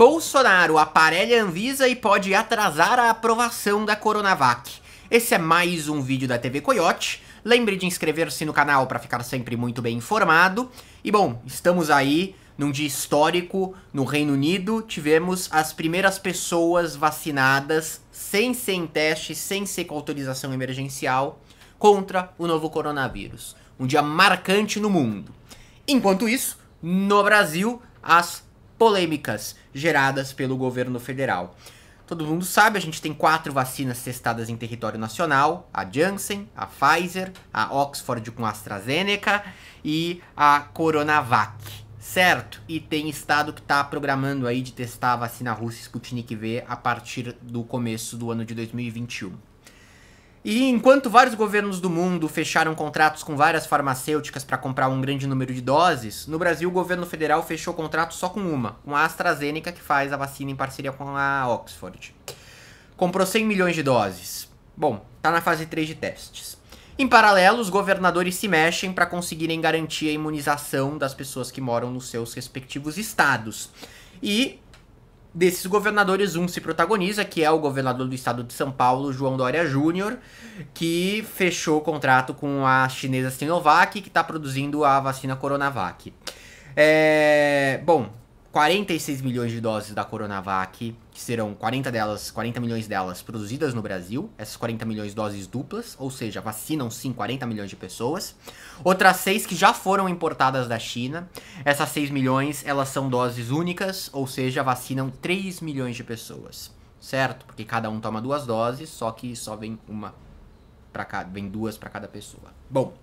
Bolsonaro aparelha Anvisa e pode atrasar a aprovação da Coronavac. Esse é mais um vídeo da TV Coyote. Lembre de inscrever-se no canal para ficar sempre muito bem informado. E bom, estamos aí num dia histórico no Reino Unido. Tivemos as primeiras pessoas vacinadas sem sem teste, sem ser com autorização emergencial contra o novo coronavírus. Um dia marcante no mundo. Enquanto isso, no Brasil, as polêmicas geradas pelo governo federal. Todo mundo sabe, a gente tem quatro vacinas testadas em território nacional: a Janssen, a Pfizer, a Oxford com a AstraZeneca e a Coronavac, certo? E tem estado que está programando aí de testar a vacina russa Sputnik V a partir do começo do ano de 2021. E enquanto vários governos do mundo fecharam contratos com várias farmacêuticas para comprar um grande número de doses, no Brasil o governo federal fechou contrato só com uma, com a AstraZeneca, que faz a vacina em parceria com a Oxford. Comprou 100 milhões de doses. Bom, tá na fase 3 de testes. Em paralelo, os governadores se mexem para conseguirem garantir a imunização das pessoas que moram nos seus respectivos estados. E desses governadores, um se protagoniza, que é o governador do estado de São Paulo, João Dória Júnior, que fechou o contrato com a chinesa Sinovac, que está produzindo a vacina Coronavac. É, bom, 46 milhões de doses da Coronavac que serão 40 delas, 40 milhões delas produzidas no Brasil, essas 40 milhões doses duplas, ou seja, vacinam sim 40 milhões de pessoas. Outras 6 que já foram importadas da China, essas 6 milhões, elas são doses únicas, ou seja, vacinam 3 milhões de pessoas, certo? Porque cada um toma duas doses, só que só vem uma para cada, vem duas para cada pessoa. Bom,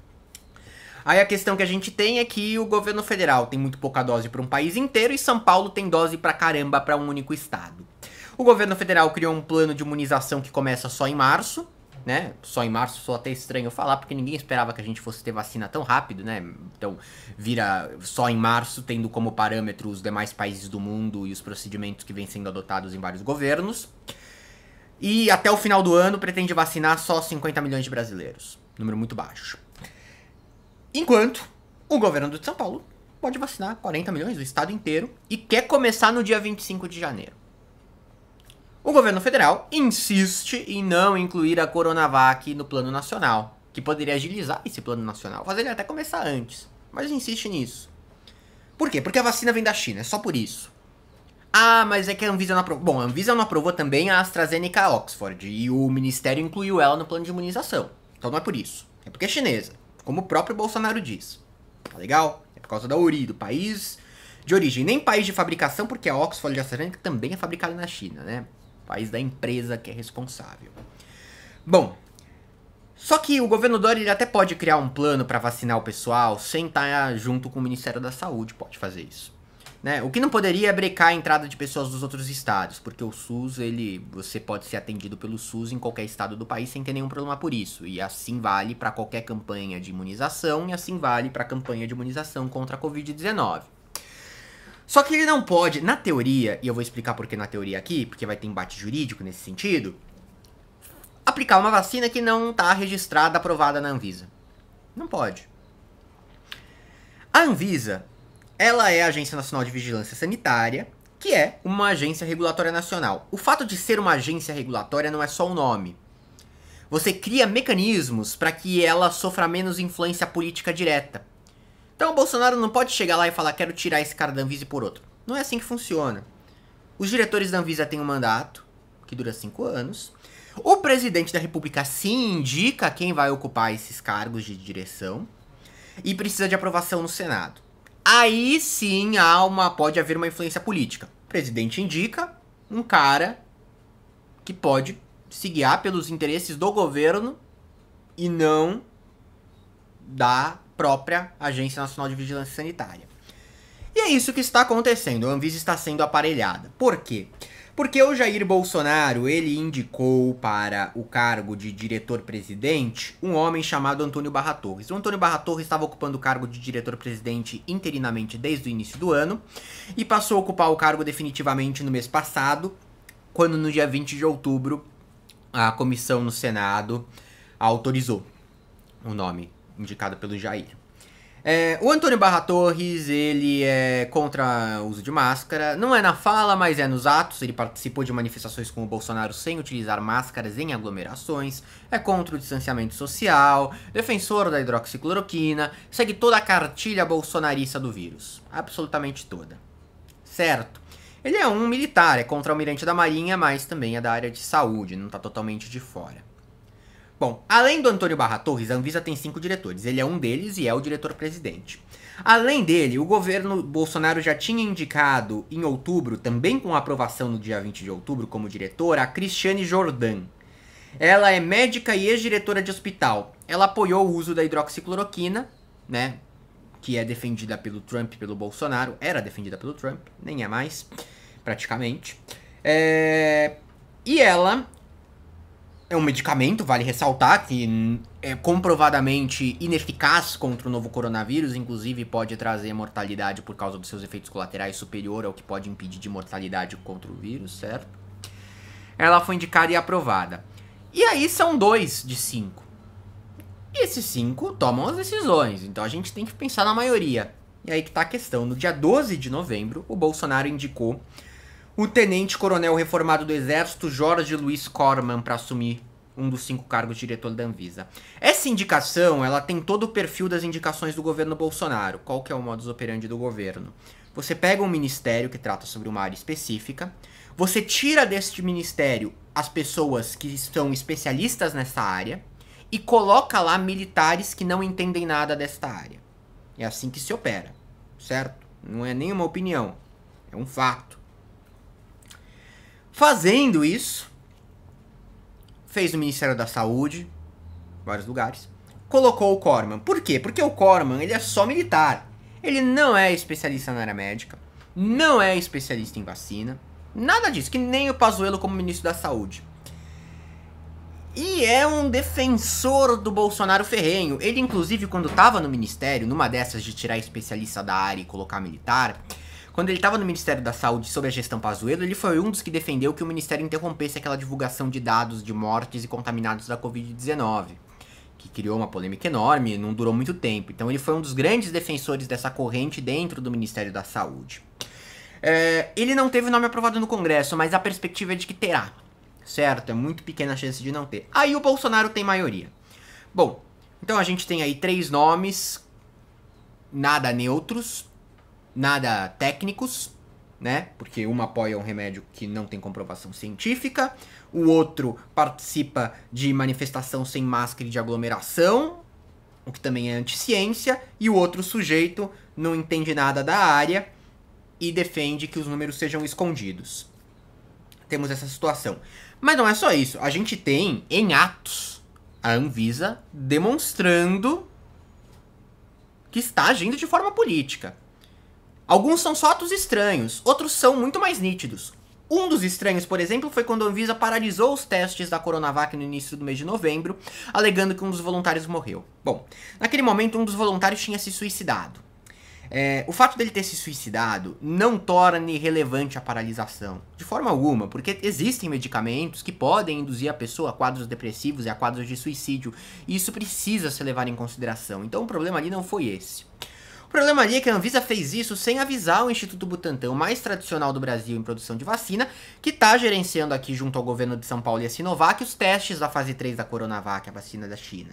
Aí a questão que a gente tem é que o governo federal tem muito pouca dose para um país inteiro e São Paulo tem dose para caramba para um único estado. O governo federal criou um plano de imunização que começa só em março, né? Só em março, sou até estranho falar, porque ninguém esperava que a gente fosse ter vacina tão rápido, né? Então, vira só em março, tendo como parâmetro os demais países do mundo e os procedimentos que vêm sendo adotados em vários governos. E até o final do ano pretende vacinar só 50 milhões de brasileiros. Número muito baixo. Enquanto o governo de São Paulo pode vacinar 40 milhões, o estado inteiro, e quer começar no dia 25 de janeiro. O governo federal insiste em não incluir a Coronavac no plano nacional, que poderia agilizar esse plano nacional, fazer ele até começar antes, mas insiste nisso. Por quê? Porque a vacina vem da China, é só por isso. Ah, mas é que a Anvisa não aprovou. Bom, a Anvisa não aprovou também a AstraZeneca Oxford e o ministério incluiu ela no plano de imunização. Então não é por isso. É porque é chinesa, como o próprio Bolsonaro diz. Tá legal? É por causa da URI, do país de origem, nem país de fabricação, porque a Oxford e a AstraZeneca também é fabricada na China, né? país da empresa que é responsável. Bom, só que o governo Dória ele até pode criar um plano para vacinar o pessoal sem estar tá junto com o Ministério da Saúde, pode fazer isso. Né? O que não poderia é brecar a entrada de pessoas dos outros estados, porque o SUS, ele, você pode ser atendido pelo SUS em qualquer estado do país sem ter nenhum problema por isso. E assim vale para qualquer campanha de imunização e assim vale para a campanha de imunização contra a Covid-19. Só que ele não pode, na teoria, e eu vou explicar por que na teoria aqui, porque vai ter embate jurídico nesse sentido, aplicar uma vacina que não está registrada, aprovada na Anvisa. Não pode. A Anvisa, ela é a Agência Nacional de Vigilância Sanitária, que é uma agência regulatória nacional. O fato de ser uma agência regulatória não é só o um nome. Você cria mecanismos para que ela sofra menos influência política direta. Então o Bolsonaro não pode chegar lá e falar quero tirar esse cara da Anvisa por outro. Não é assim que funciona. Os diretores da Anvisa têm um mandato, que dura cinco anos. O presidente da República sim indica quem vai ocupar esses cargos de direção. E precisa de aprovação no Senado. Aí sim há uma, pode haver uma influência política. O presidente indica um cara que pode se guiar pelos interesses do governo e não da própria Agência Nacional de Vigilância Sanitária. E é isso que está acontecendo, a Anvisa está sendo aparelhada. Por quê? Porque o Jair Bolsonaro, ele indicou para o cargo de diretor-presidente um homem chamado Antônio Barra Torres. O Antônio Barra Torres estava ocupando o cargo de diretor-presidente interinamente desde o início do ano e passou a ocupar o cargo definitivamente no mês passado, quando no dia 20 de outubro a comissão no Senado autorizou o nome indicada pelo Jair. É, o Antônio Barra Torres, ele é contra o uso de máscara. Não é na fala, mas é nos atos. Ele participou de manifestações com o Bolsonaro sem utilizar máscaras em aglomerações. É contra o distanciamento social, defensor da hidroxicloroquina, segue toda a cartilha bolsonarista do vírus. Absolutamente toda. Certo. Ele é um militar, é contra o almirante da Marinha, mas também é da área de saúde, não está totalmente de fora. Bom, além do Antônio Barra Torres, a Anvisa tem cinco diretores. Ele é um deles e é o diretor-presidente. Além dele, o governo Bolsonaro já tinha indicado em outubro, também com aprovação no dia 20 de outubro, como diretora, a Cristiane Jordan. Ela é médica e ex-diretora de hospital. Ela apoiou o uso da hidroxicloroquina, né? Que é defendida pelo Trump pelo Bolsonaro. Era defendida pelo Trump, nem é mais, praticamente. É... E ela é um medicamento, vale ressaltar, que é comprovadamente ineficaz contra o novo coronavírus, inclusive pode trazer mortalidade por causa dos seus efeitos colaterais superior ao que pode impedir de mortalidade contra o vírus, certo? Ela foi indicada e aprovada. E aí são dois de cinco. E esses cinco tomam as decisões, então a gente tem que pensar na maioria. E aí que tá a questão. No dia 12 de novembro, o Bolsonaro indicou o tenente-coronel reformado do Exército Jorge Luiz Corman para assumir um dos cinco cargos de diretor da Anvisa. Essa indicação, ela tem todo o perfil das indicações do governo Bolsonaro. Qual que é o modus operandi do governo? Você pega um ministério que trata sobre uma área específica, você tira deste ministério as pessoas que são especialistas nessa área e coloca lá militares que não entendem nada desta área. É assim que se opera, certo? Não é nenhuma opinião, é um fato. Fazendo isso, fez no Ministério da Saúde, vários lugares, colocou o Corman. Por quê? Porque o Corman ele é só militar. Ele não é especialista na área médica, não é especialista em vacina, nada disso, que nem o Pazuello como ministro da Saúde. E é um defensor do Bolsonaro ferrenho. Ele, inclusive, quando estava no ministério, numa dessas de tirar especialista da área e colocar militar, quando ele estava no Ministério da Saúde sob a gestão Pazuello, ele foi um dos que defendeu que o ministério interrompesse aquela divulgação de dados de mortes e contaminados da Covid-19, que criou uma polêmica enorme e não durou muito tempo. Então ele foi um dos grandes defensores dessa corrente dentro do Ministério da Saúde. É, ele não teve o nome aprovado no Congresso, mas a perspectiva é de que terá, certo? É muito pequena a chance de não ter. Aí o Bolsonaro tem maioria. Bom, então a gente tem aí três nomes, nada neutros, nada técnicos, né? Porque uma apoia um remédio que não tem comprovação científica, o outro participa de manifestação sem máscara e de aglomeração, o que também é anticiência, e o outro sujeito não entende nada da área e defende que os números sejam escondidos. Temos essa situação. Mas não é só isso. A gente tem em atos a Anvisa demonstrando que está agindo de forma política. Alguns são só atos estranhos, outros são muito mais nítidos. Um dos estranhos, por exemplo, foi quando a Anvisa paralisou os testes da Coronavac no início do mês de novembro, alegando que um dos voluntários morreu. Bom, naquele momento um dos voluntários tinha se suicidado. É, o fato dele ter se suicidado não torna irrelevante a paralisação, de forma alguma, porque existem medicamentos que podem induzir a pessoa a quadros depressivos e a quadros de suicídio, e isso precisa ser levado em consideração. Então o problema ali não foi esse. O problema ali é que a Anvisa fez isso sem avisar o Instituto Butantan, o mais tradicional do Brasil em produção de vacina, que está gerenciando aqui junto ao governo de São Paulo e a Sinovac os testes da fase 3 da Coronavac, a vacina da China.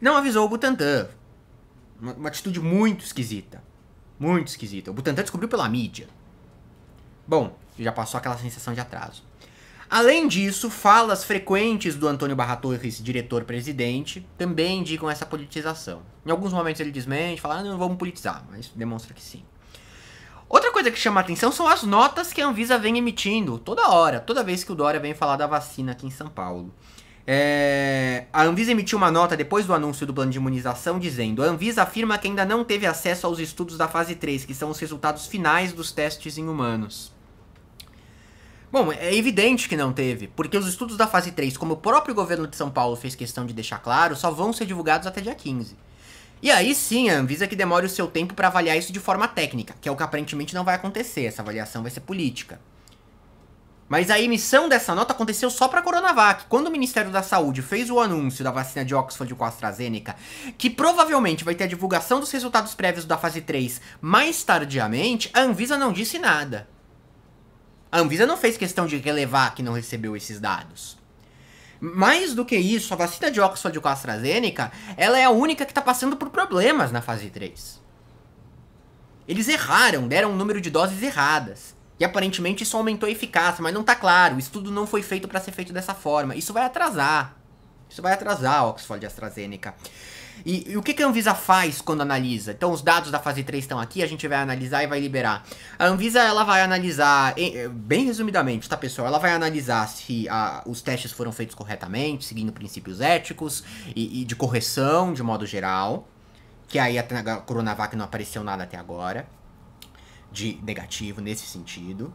Não avisou o Butantan. Uma, uma atitude muito esquisita. Muito esquisita. O Butantan descobriu pela mídia. Bom, já passou aquela sensação de atraso. Além disso, falas frequentes do Antônio Barra Torres, diretor-presidente, também indicam essa politização. Em alguns momentos ele desmente, fala, ah, não vamos politizar, mas demonstra que sim. Outra coisa que chama atenção são as notas que a Anvisa vem emitindo toda hora, toda vez que o Dória vem falar da vacina aqui em São Paulo. É, a Anvisa emitiu uma nota depois do anúncio do plano de imunização dizendo: a Anvisa afirma que ainda não teve acesso aos estudos da fase 3, que são os resultados finais dos testes em humanos. Bom, é evidente que não teve, porque os estudos da fase 3, como o próprio governo de São Paulo fez questão de deixar claro, só vão ser divulgados até dia 15. E aí sim, a Anvisa que demore o seu tempo para avaliar isso de forma técnica, que é o que aparentemente não vai acontecer, essa avaliação vai ser política. Mas a emissão dessa nota aconteceu só para a Coronavac. Quando o Ministério da Saúde fez o anúncio da vacina de Oxford com a AstraZeneca, que provavelmente vai ter a divulgação dos resultados prévios da fase 3 mais tardiamente, a Anvisa não disse nada. A Anvisa não fez questão de relevar que não recebeu esses dados. Mais do que isso, a vacina de Oxford com a AstraZeneca, ela é a única que está passando por problemas na fase 3. Eles erraram, deram um número de doses erradas. E aparentemente isso aumentou a eficácia, mas não está claro, o estudo não foi feito para ser feito dessa forma. Isso vai atrasar. Isso vai atrasar a Oxford e a AstraZeneca. E, e o que, que a Anvisa faz quando analisa? Então, os dados da fase 3 estão aqui, a gente vai analisar e vai liberar. A Anvisa, ela vai analisar, bem resumidamente, tá, pessoal? Ela vai analisar se a, os testes foram feitos corretamente, seguindo princípios éticos e, e de correção, de modo geral. Que aí a, a Coronavac não apareceu nada até agora de negativo nesse sentido.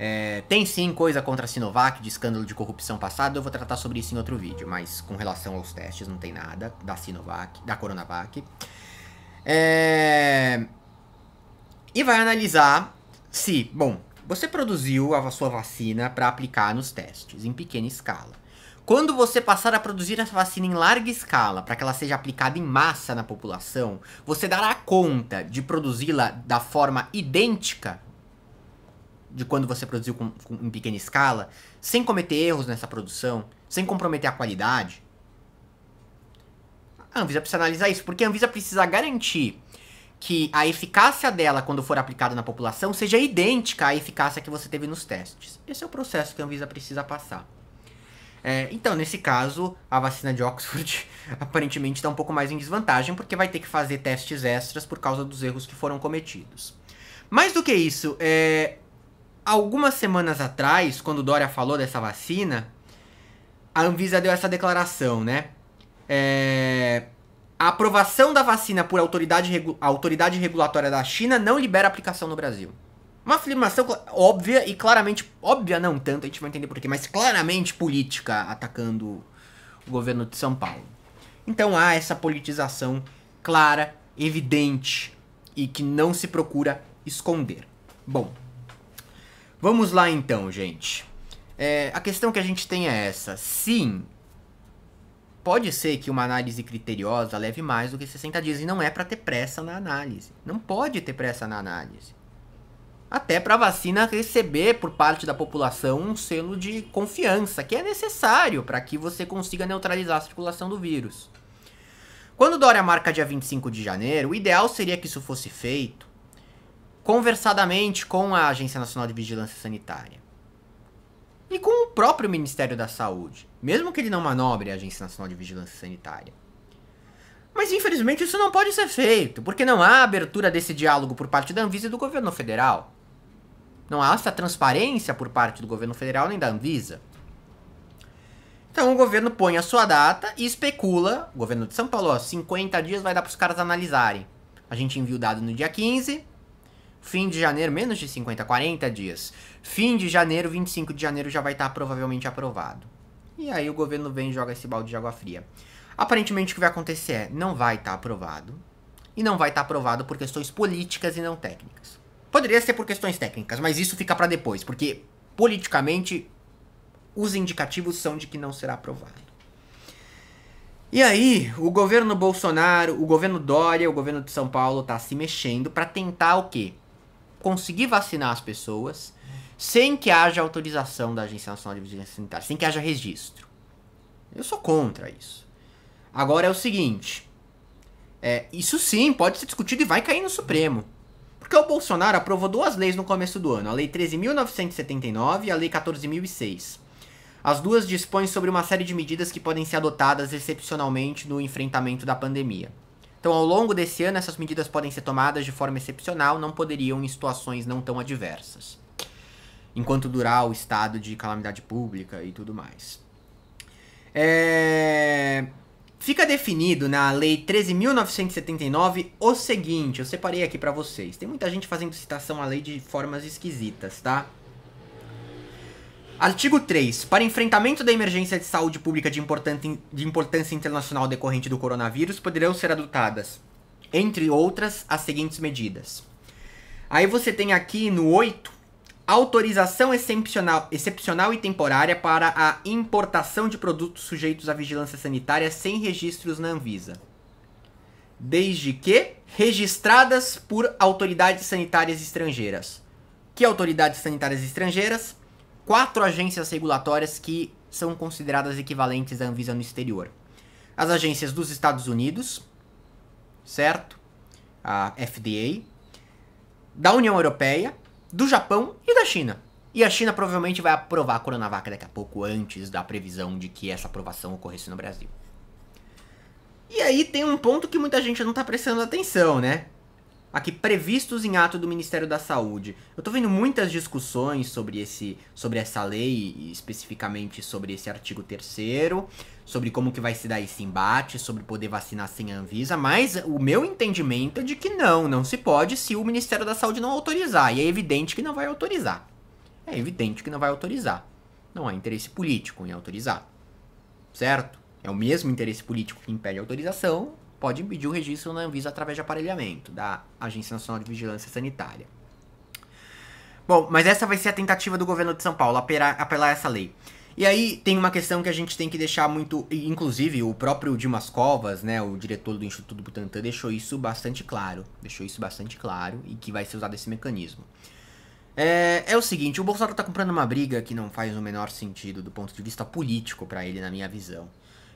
É, tem sim coisa contra a Sinovac de escândalo de corrupção passado, eu vou tratar sobre isso em outro vídeo, mas com relação aos testes não tem nada da Sinovac, da Coronavac. É... E vai analisar se, bom, você produziu a sua vacina para aplicar nos testes em pequena escala. Quando você passar a produzir essa vacina em larga escala, para que ela seja aplicada em massa na população, você dará conta de produzi-la da forma idêntica de quando você produziu com, com, em pequena escala, sem cometer erros nessa produção, sem comprometer a qualidade? A Anvisa precisa analisar isso, porque a Anvisa precisa garantir que a eficácia dela, quando for aplicada na população, seja idêntica à eficácia que você teve nos testes. Esse é o processo que a Anvisa precisa passar. É, então, nesse caso, a vacina de Oxford aparentemente está um pouco mais em desvantagem, porque vai ter que fazer testes extras por causa dos erros que foram cometidos. Mais do que isso, é, algumas semanas atrás, quando Dória falou dessa vacina, a Anvisa deu essa declaração, né? É... A aprovação da vacina por autoridade, regu... autoridade regulatória da China não libera aplicação no Brasil. Uma afirmação óbvia e claramente. Óbvia não tanto, a gente vai entender porquê, mas claramente política atacando o governo de São Paulo. Então há essa politização clara, evidente e que não se procura esconder. Bom, Vamos lá então, gente. É, a questão que a gente tem é essa. Sim, pode ser que uma análise criteriosa leve mais do que 60 dias e não é para ter pressa na análise. Não pode ter pressa na análise. Até para a vacina receber por parte da população um selo de confiança, que é necessário para que você consiga neutralizar a circulação do vírus. Quando Dória marca dia 25 de janeiro, o ideal seria que isso fosse feito conversadamente com a Agência Nacional de Vigilância Sanitária e com o próprio Ministério da Saúde, mesmo que ele não manobre a Agência Nacional de Vigilância Sanitária. Mas infelizmente isso não pode ser feito, porque não há abertura desse diálogo por parte da Anvisa e do governo federal. Não há essa transparência por parte do governo federal nem da Anvisa. Então o governo põe a sua data e especula, o governo de São Paulo, ó, 50 dias vai dar para os caras analisarem. A gente envia o dado no dia 15, Fim de janeiro, menos de 50, 40 dias. Fim de janeiro, 25 de janeiro já vai estar tá provavelmente aprovado. E aí o governo vem e joga esse balde de água fria. Aparentemente o que vai acontecer é, não vai estar tá aprovado. E não vai estar tá aprovado por questões políticas e não técnicas. Poderia ser por questões técnicas, mas isso fica para depois, porque politicamente os indicativos são de que não será aprovado. E aí, o governo Bolsonaro, o governo Dória, o governo de São Paulo tá se mexendo para tentar o quê? conseguir vacinar as pessoas sem que haja autorização da Agência Nacional de Vigilância Sanitária, sem que haja registro. Eu sou contra isso. Agora é o seguinte: é, isso sim pode ser discutido e vai cair no Supremo. Porque o Bolsonaro aprovou duas leis no começo do ano, a Lei 13.979 e a Lei 14.006. As duas dispõem sobre uma série de medidas que podem ser adotadas excepcionalmente no enfrentamento da pandemia. Então, ao longo desse ano, essas medidas podem ser tomadas de forma excepcional, não poderiam em situações não tão adversas, enquanto durar o estado de calamidade pública e tudo mais. É... Fica definido na Lei 13.979 o seguinte: eu separei aqui para vocês. Tem muita gente fazendo citação à lei de formas esquisitas, tá? Artigo 3. Para enfrentamento da emergência de saúde pública de, de importância internacional decorrente do coronavírus, poderão ser adotadas, entre outras, as seguintes medidas. Aí você tem aqui no 8, autorização excepcional, excepcional e temporária para a importação de produtos sujeitos à vigilância sanitária sem registros na Anvisa. Desde que registradas por autoridades sanitárias estrangeiras. Que autoridades sanitárias estrangeiras? quatro agências regulatórias que são consideradas equivalentes à Anvisa no exterior. As agências dos Estados Unidos, certo? A FDA, da União Europeia, do Japão e da China. E a China provavelmente vai aprovar a Coronavac daqui a pouco, antes da previsão de que essa aprovação ocorresse no Brasil. E aí tem um ponto que muita gente não está prestando atenção, né? aqui previstos em ato do Ministério da Saúde. Eu tô vendo muitas discussões sobre esse sobre essa lei, especificamente sobre esse artigo 3 sobre como que vai se dar esse embate, sobre poder vacinar sem Anvisa, mas o meu entendimento é de que não, não se pode se o Ministério da Saúde não autorizar, e é evidente que não vai autorizar. É evidente que não vai autorizar. Não há interesse político em autorizar. Certo? É o mesmo interesse político que impede a autorização, pode impedir o registro na Anvisa através de aparelhamento da Agência Nacional de Vigilância Sanitária. Bom, mas essa vai ser a tentativa do governo de São Paulo, apelar, apelar essa lei. E aí tem uma questão que a gente tem que deixar muito. Inclusive, o próprio Dimas Covas, né, o diretor do Instituto Butantan, deixou isso bastante claro. Deixou isso bastante claro e que vai ser usado esse mecanismo. É, é o seguinte: o Bolsonaro tá comprando uma briga que não faz o menor sentido do ponto de vista político para ele, na minha visão.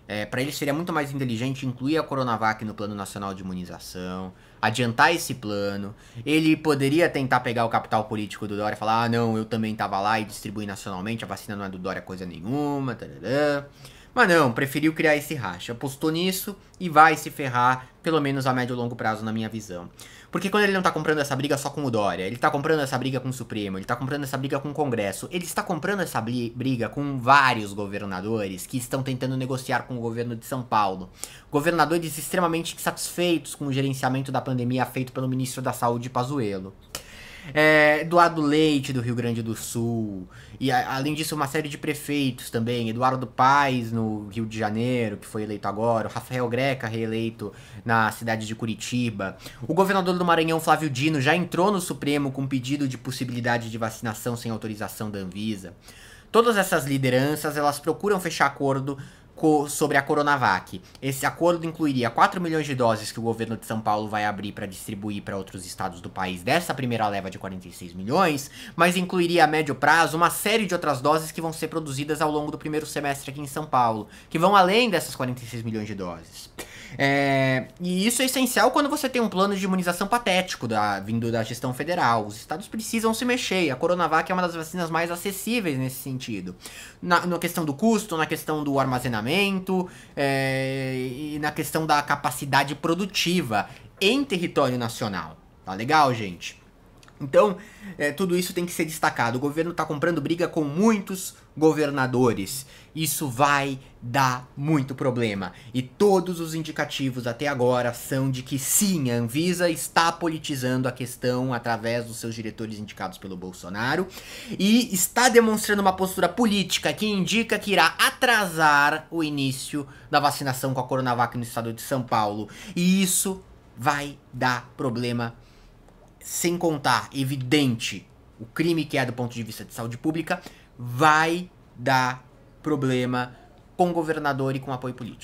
É, para ele seria muito mais inteligente incluir a Coronavac no Plano Nacional de Imunização, adiantar esse plano. Ele poderia tentar pegar o capital político do Dória e falar: ah, não, eu também tava lá e distribuí nacionalmente, a vacina não é do Dória coisa nenhuma. Tarará. Mas não, preferiu criar esse racha. Apostou nisso e vai se ferrar, pelo menos a médio e longo prazo, na minha visão. Porque quando ele não tá comprando essa briga só com o Dória, ele tá comprando essa briga com o Supremo, ele tá comprando essa briga com o Congresso, ele está comprando essa briga com vários governadores que estão tentando negociar com o governo de São Paulo. Governadores extremamente insatisfeitos com o gerenciamento da pandemia feito pelo ministro da Saúde Pazuello. É, Eduardo Leite, do Rio Grande do Sul. E a, além disso, uma série de prefeitos também. Eduardo Paes, no Rio de Janeiro, que foi eleito agora. O Rafael Greca, reeleito na cidade de Curitiba. O governador do Maranhão, Flávio Dino, já entrou no Supremo com pedido de possibilidade de vacinação sem autorização da Anvisa. Todas essas lideranças, elas procuram fechar acordo sobre a Coronavac. Esse acordo incluiria 4 milhões de doses que o governo de São Paulo vai abrir para distribuir para outros estados do país dessa primeira leva de 46 milhões, mas incluiria a médio prazo uma série de outras doses que vão ser produzidas ao longo do primeiro semestre aqui em São Paulo, que vão além dessas 46 milhões de doses. É, e isso é essencial quando você tem um plano de imunização patético da, vindo da gestão federal. Os estados precisam se mexer. A Coronavac é uma das vacinas mais acessíveis nesse sentido. Na, na questão do custo, na questão do armazenamento é, e na questão da capacidade produtiva em território nacional. Tá legal, gente? Então, é, tudo isso tem que ser destacado. O governo está comprando briga com muitos governadores. Isso vai dar muito problema. E todos os indicativos até agora são de que sim, a Anvisa está politizando a questão através dos seus diretores indicados pelo Bolsonaro e está demonstrando uma postura política que indica que irá atrasar o início da vacinação com a Coronavac no estado de São Paulo. E isso vai dar problema sem contar, evidente, o crime que é do ponto de vista de saúde pública, vai dar problema com governador e com apoio político.